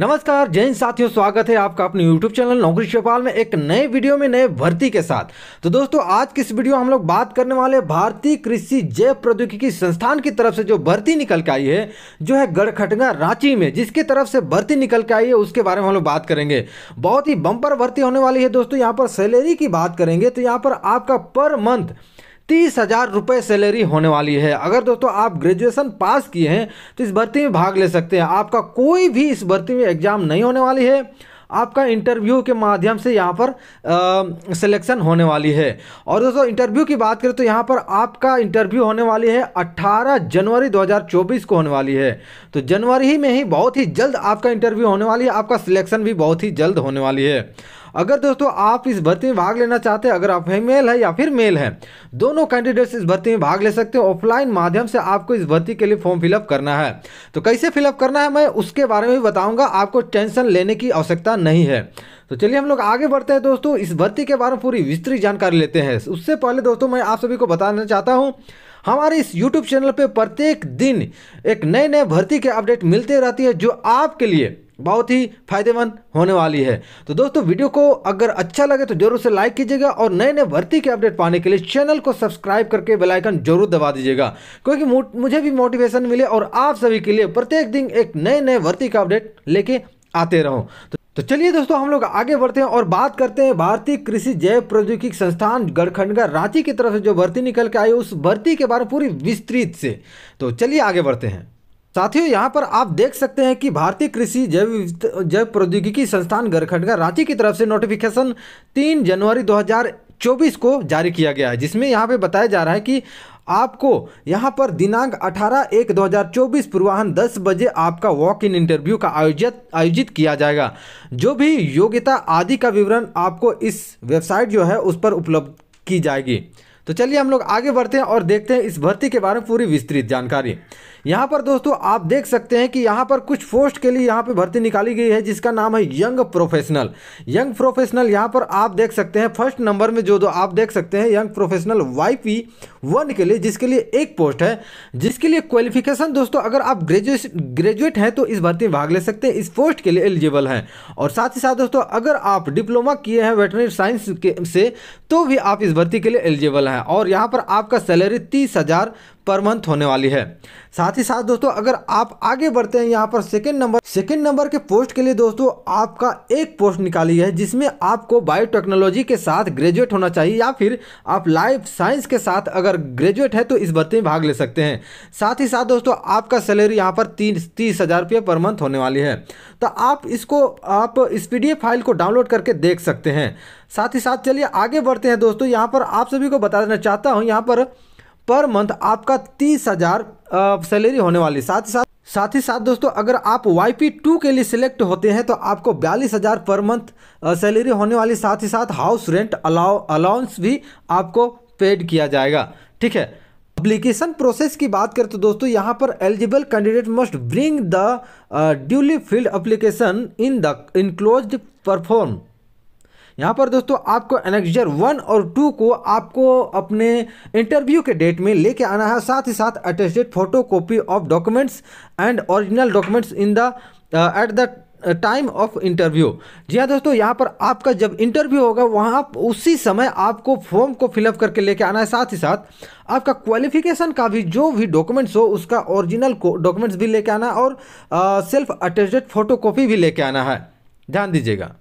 नमस्कार जैन साथियों स्वागत है आपका अपने YouTube चैनल नौकरी चौपाल में एक नए वीडियो में नए भर्ती के साथ तो दोस्तों आज किस वीडियो हम लोग बात करने वाले भारतीय कृषि जैव प्रौद्योगिकी संस्थान की तरफ से जो भर्ती निकल के आई है जो है गढ़खटगा रांची में जिसकी तरफ से भर्ती निकल के आई है उसके बारे में हम लोग बात करेंगे बहुत ही बम्पर भर्ती होने वाली है दोस्तों यहाँ पर सैलरी की बात करेंगे तो यहाँ पर आपका पर मंथ तीस हज़ार रुपये सैलरी होने वाली है अगर दोस्तों आप ग्रेजुएशन पास किए हैं तो इस भर्ती में भाग ले सकते हैं आपका कोई भी इस भर्ती में एग्ज़ाम नहीं होने वाली है आपका इंटरव्यू के माध्यम से यहाँ पर सिलेक्शन होने वाली है और दोस्तों इंटरव्यू की बात करें तो यहाँ पर आपका इंटरव्यू होने वाली है 18 जनवरी 2024 को होने वाली है तो जनवरी ही में ही बहुत ही जल्द आपका इंटरव्यू होने वाली है आपका सिलेक्शन भी बहुत ही जल्द होने वाली है अगर दोस्तों आप इस भर्ती में भाग लेना चाहते हैं अगर आप फीमेल है या फिर मेल है दोनों कैंडिडेट्स इस भर्ती में भाग ले सकते हैं ऑफलाइन माध्यम से आपको इस भर्ती के लिए फॉर्म फिलअप करना है तो कैसे फिलअप करना है मैं उसके बारे में भी बताऊँगा आपको टेंशन लेने की आवश्यकता नहीं है तो चलिए हम लोग आगे बढ़ते हैं दोस्तों इस भर्ती के बारे में पूरी विस्तृत जानकारी लेते हैं उससे पहले दोस्तों मैं आप सभी को बताना चाहता हूँ हमारे इस YouTube चैनल पे प्रत्येक दिन एक नए नए भर्ती के अपडेट मिलते रहती है जो आपके लिए बहुत ही फायदेमंद होने वाली है तो दोस्तों वीडियो को अगर अच्छा लगे तो जरूर से लाइक कीजिएगा और नए नए भर्ती के अपडेट पाने के लिए चैनल को सब्सक्राइब करके बेलाइकन जरूर दबा दीजिएगा क्योंकि मुझे भी मोटिवेशन मिले और आप सभी के लिए प्रत्येक दिन एक नए नए भर्ती का अपडेट लेके आते रहो तो तो चलिए दोस्तों हम लोग आगे बढ़ते हैं और बात करते हैं भारतीय कृषि जैव प्रौद्योगिकी संस्थान गढ़खंडगा रांची की तरफ से जो भर्ती निकल के आई उस भर्ती के बारे में पूरी विस्तृत से तो चलिए आगे बढ़ते हैं साथियों यहाँ पर आप देख सकते हैं कि भारतीय कृषि जैव जैव प्रौद्योगिकी संस्थान गरखंडगा रांची की तरफ से नोटिफिकेशन तीन जनवरी 2024 को जारी किया गया है जिसमें यहाँ पे बताया जा रहा है कि आपको यहाँ पर दिनांक 18 एक 2024 पूर्वाहन दस बजे आपका वॉक इन इंटरव्यू का आयोजित आयोजित किया जाएगा जो भी योग्यता आदि का विवरण आपको इस वेबसाइट जो है उस पर उपलब्ध की जाएगी तो चलिए हम लोग आगे बढ़ते हैं और देखते हैं इस भर्ती के बारे में पूरी विस्तृत जानकारी यहाँ पर दोस्तों आप देख सकते हैं कि यहाँ पर कुछ पोस्ट के लिए यहाँ पर भर्ती निकाली गई है जिसका नाम है यंग प्रोफेशनल यंग प्रोफेशनल यहाँ पर आप देख सकते हैं फर्स्ट नंबर में जो दो आप देख सकते हैं young professional Y P one के लिए जिसके लिए एक पोस्ट है जिसके लिए क्वालिफिकेशन दोस्तों अगर आप ग्रेजुएशन ग्रेजुएट हैं तो इस भर्ती में भाग ले सकते हैं इस पोस्ट के लिए एलिजिबल हैं और साथ ही साथ दोस्तों अगर आप डिप्लोमा किए हैं वेटनरी साइंस के से तो भी आप इस भर्ती के लिए एलिजिबल हैं और यहाँ पर आपका सैलरी तीस हज़ार पर मंथ होने वाली है साथ साथ ही साथ दोस्तों अगर आप आगे बढ़ते हैं यहाँ पर सेकेंड नंबर सेकेंड नंबर के पोस्ट के लिए दोस्तों आपका एक पोस्ट निकाली है जिसमें आपको बायोटेक्नोलॉजी के साथ ग्रेजुएट होना चाहिए या फिर आप लाइफ साइंस के साथ अगर ग्रेजुएट है तो इस भर्ती में भाग ले सकते हैं साथ ही साथ दोस्तों आपका सैलरी यहाँ पर तीन तीस हज़ार रुपये पर मंथ होने वाली है तो आप इसको आप इस पी फाइल को डाउनलोड करके देख सकते हैं साथ ही साथ चलिए आगे बढ़ते हैं दोस्तों यहाँ पर आप सभी को बता देना चाहता हूँ यहाँ पर पर मंथ आपका तीस हज़ार सैलरी होने वाली साथ ही साथ साथ ही साथ दोस्तों अगर आप वाई पी टू के लिए सिलेक्ट होते हैं तो आपको बयालीस हज़ार पर मंथ सैलरी होने वाली साथ ही साथ हाउस रेंट अलाउ अलाउंस भी आपको पेड किया जाएगा ठीक है अप्लीकेशन प्रोसेस की बात करें तो दोस्तों यहाँ पर eligible candidate must bring the duly filled application in the enclose perform यहाँ पर दोस्तों आपको एनेक्जर वन और टू को आपको अपने इंटरव्यू के डेट में लेके आना है साथ ही साथ attested photo copy of documents and original documents in the at the time of interview जी हाँ दोस्तों यहाँ पर आपका जब इंटरव्यू होगा वहाँ उसी समय आपको फॉर्म को फिलअप करके लेके आना है साथ ही साथ आपका क्वालिफिकेशन का भी जो भी डॉक्यूमेंट्स हो उसका ओरिजिनल डॉक्यूमेंट्स भी लेके आना और सेल्फ अटेस्टेड फोटो भी लेके आना है ध्यान दीजिएगा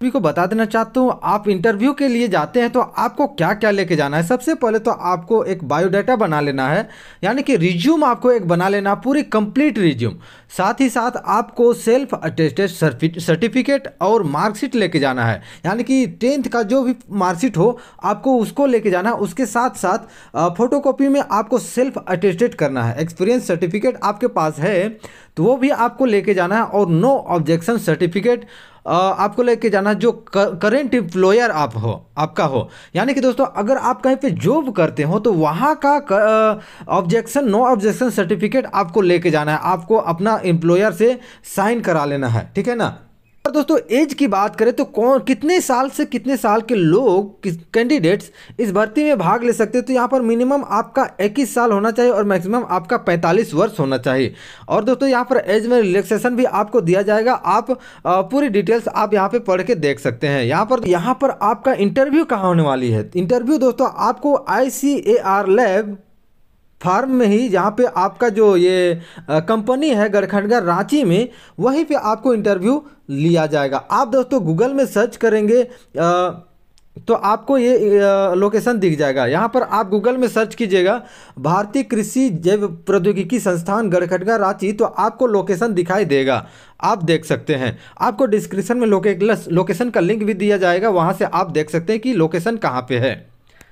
सभी को बता देना चाहता हूँ आप इंटरव्यू के लिए जाते हैं तो आपको क्या क्या लेके जाना है सबसे पहले तो आपको एक बायोडाटा बना लेना है यानी कि रिज्यूम आपको एक बना लेना पूरी कंप्लीट रिज्यूम साथ ही साथ आपको सेल्फ अटेस्टेड सर्टिफिकेट और मार्कशीट लेके जाना है यानी कि टेंथ का जो भी मार्कशीट हो आपको उसको लेके जाना है उसके साथ साथ फोटोकॉपी में आपको सेल्फ अटेस्टेड करना है एक्सपीरियंस सर्टिफिकेट आपके पास है तो वो भी आपको लेके जाना है और नो ऑब्जेक्शन सर्टिफिकेट आपको लेके जाना जो करेंट एम्प्लॉयर आप हो आपका हो यानी कि दोस्तों अगर आप कहीं पे जॉब करते हो तो वहाँ का ऑब्जेक्शन नो ऑब्जेक्शन सर्टिफिकेट आपको लेके जाना है आपको अपना एम्प्लॉयर से साइन करा लेना है ठीक है ना पर दोस्तों एज की बात करें तो कौन कितने साल से कितने साल के लोग कैंडिडेट्स इस भर्ती में भाग ले सकते हैं तो यहाँ पर मिनिमम आपका इक्कीस साल होना चाहिए और मैक्सिमम आपका 45 वर्ष होना चाहिए और दोस्तों यहाँ पर एज में रिलैक्सेशन भी आपको दिया जाएगा आप आ, पूरी डिटेल्स आप यहाँ पर पढ़ के देख सकते हैं यहाँ पर यहाँ पर आपका इंटरव्यू कहाँ होने वाली है इंटरव्यू दोस्तों आपको आई लैब फार्म में ही जहाँ पे आपका जो ये कंपनी है गड़खंडगढ़ रांची में वहीं पे आपको इंटरव्यू लिया जाएगा आप दोस्तों गूगल में सर्च करेंगे आ, तो आपको ये लोकेशन दिख जाएगा यहाँ पर आप गूगल में सर्च कीजिएगा भारतीय कृषि जैव प्रौद्योगिकी संस्थान गढ़खटगा रांची तो आपको लोकेशन दिखाई देगा आप देख सकते हैं आपको डिस्क्रिप्शन में लोके, लोकेशन का लिंक भी दिया जाएगा वहाँ से आप देख सकते हैं कि लोकेशन कहाँ पे है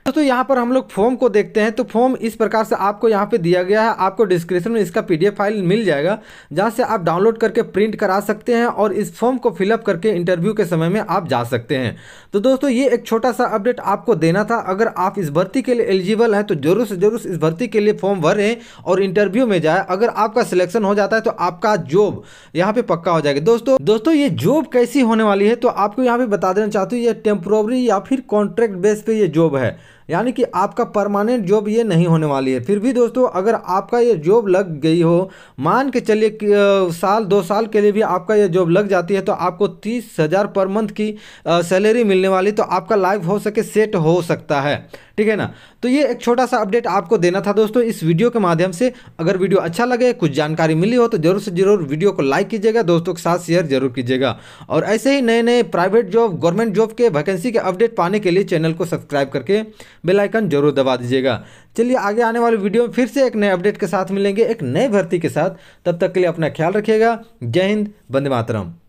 तो, तो यहाँ पर हम लोग फॉर्म को देखते हैं तो फॉर्म इस प्रकार से आपको यहाँ पे दिया गया है आपको डिस्क्रिप्शन में इसका पीडीएफ फाइल मिल जाएगा जहाँ से आप डाउनलोड करके प्रिंट करा सकते हैं और इस फॉर्म को फिलअप करके इंटरव्यू के समय में आप जा सकते हैं तो दोस्तों ये एक छोटा सा अपडेट आपको देना था अगर आप इस भर्ती के लिए एलिजिबल हैं तो जरूर से जरूर इस भर्ती के लिए फॉर्म भरें और इंटरव्यू में जाए अगर आपका सिलेक्शन हो जाता है तो आपका जॉब यहाँ पे पक्का हो जाएगा दोस्तों दोस्तों ये जॉब कैसी होने वाली है तो आपको यहाँ पे बता देना चाहती हूँ ये टेम्प्रोरी या फिर कॉन्ट्रैक्ट बेस पे ये जॉब है यानी कि आपका परमानेंट जॉब ये नहीं होने वाली है फिर भी दोस्तों अगर आपका ये जॉब लग गई हो मान के चलिए साल दो साल के लिए भी आपका ये जॉब लग जाती है तो आपको तीस हज़ार पर मंथ की सैलरी मिलने वाली तो आपका लाइफ हो सके सेट हो सकता है ठीक है ना तो ये एक छोटा सा अपडेट आपको देना था दोस्तों इस वीडियो के माध्यम से अगर वीडियो अच्छा लगे कुछ जानकारी मिली हो तो जरूर से जरूर वीडियो को लाइक कीजिएगा दोस्तों के साथ शेयर जरूर कीजिएगा और ऐसे ही नए नए प्राइवेट जॉब गवर्नमेंट जॉब के वैकेंसी के अपडेट पाने के लिए चैनल को सब्सक्राइब करके बेल आइकन जरूर दबा दीजिएगा चलिए आगे आने वाले वीडियो में फिर से एक नए अपडेट के साथ मिलेंगे एक नए भर्ती के साथ तब तक के लिए अपना ख्याल रखिएगा जय हिंद बंदे मातरम